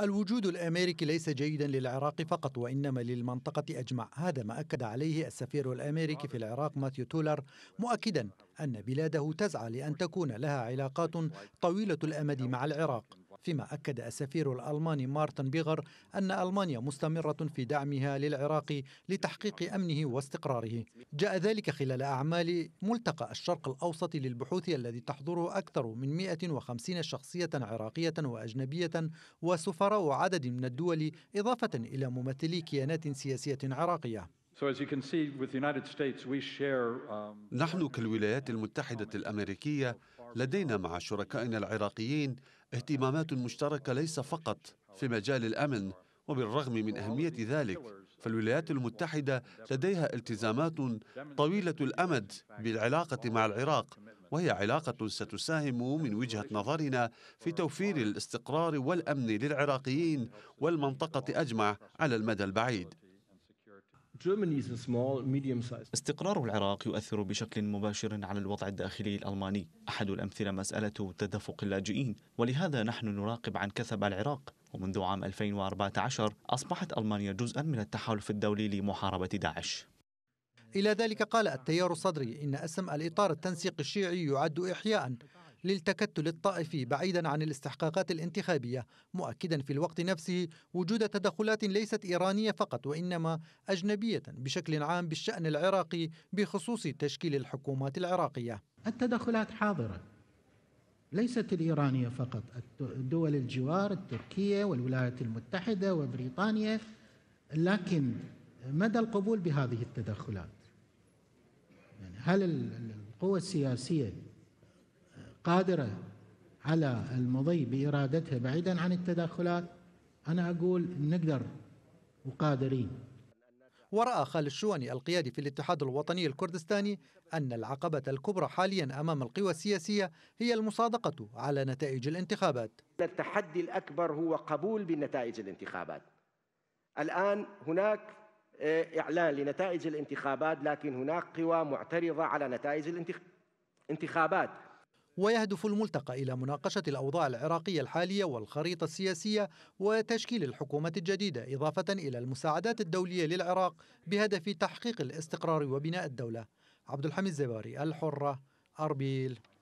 الوجود الامريكي ليس جيدا للعراق فقط وانما للمنطقه اجمع، هذا ما اكد عليه السفير الامريكي في العراق ماثيو تولر مؤكدا ان بلاده تسعى لان تكون لها علاقات طويله الامد مع العراق. فيما أكد السفير الألماني مارتن بيغر أن ألمانيا مستمرة في دعمها للعراق لتحقيق أمنه واستقراره جاء ذلك خلال أعمال ملتقى الشرق الأوسط للبحوث الذي تحضره أكثر من 150 شخصية عراقية وأجنبية وسفراء عدد من الدول إضافة إلى ممثلي كيانات سياسية عراقية Um, نحن كالولايات المتحدة الأمريكية لدينا مع شركائنا العراقيين اهتمامات مشتركة ليس فقط في مجال الأمن وبالرغم من أهمية ذلك فالولايات المتحدة لديها التزامات طويلة الأمد بالعلاقة مع العراق وهي علاقة ستساهم من وجهة نظرنا في توفير الاستقرار والأمن للعراقيين والمنطقة أجمع على المدى البعيد استقرار العراق يؤثر بشكل مباشر على الوضع الداخلي الألماني أحد الأمثلة مسألة تدفق اللاجئين ولهذا نحن نراقب عن كثب العراق ومنذ عام 2014 أصبحت ألمانيا جزءا من التحالف الدولي لمحاربة داعش إلى ذلك قال التيار الصدري إن اسم الإطار التنسيق الشيعي يعد إحياء للتكتل الطائفي بعيدا عن الاستحقاقات الانتخابية مؤكدا في الوقت نفسه وجود تدخلات ليست إيرانية فقط وإنما أجنبية بشكل عام بالشأن العراقي بخصوص تشكيل الحكومات العراقية التدخلات حاضرة ليست الإيرانية فقط دول الجوار التركية والولايات المتحدة وبريطانيا لكن مدى القبول بهذه التدخلات يعني هل القوى السياسية قادرة على المضي بإرادتها بعيدا عن التدخلات أنا أقول نقدر وقادرين ورأى خالد الشواني القيادي في الاتحاد الوطني الكردستاني أن العقبة الكبرى حاليا أمام القوى السياسية هي المصادقة على نتائج الانتخابات التحدي الأكبر هو قبول بنتائج الانتخابات الآن هناك آه، إعلان لنتائج الانتخابات لكن هناك قوى معترضة على نتائج الانتخابات ويهدف الملتقى إلى مناقشة الأوضاع العراقية الحالية والخريطة السياسية وتشكيل الحكومة الجديدة إضافة إلى المساعدات الدولية للعراق بهدف تحقيق الاستقرار وبناء الدولة عبد الحميد زباري الحرة أربيل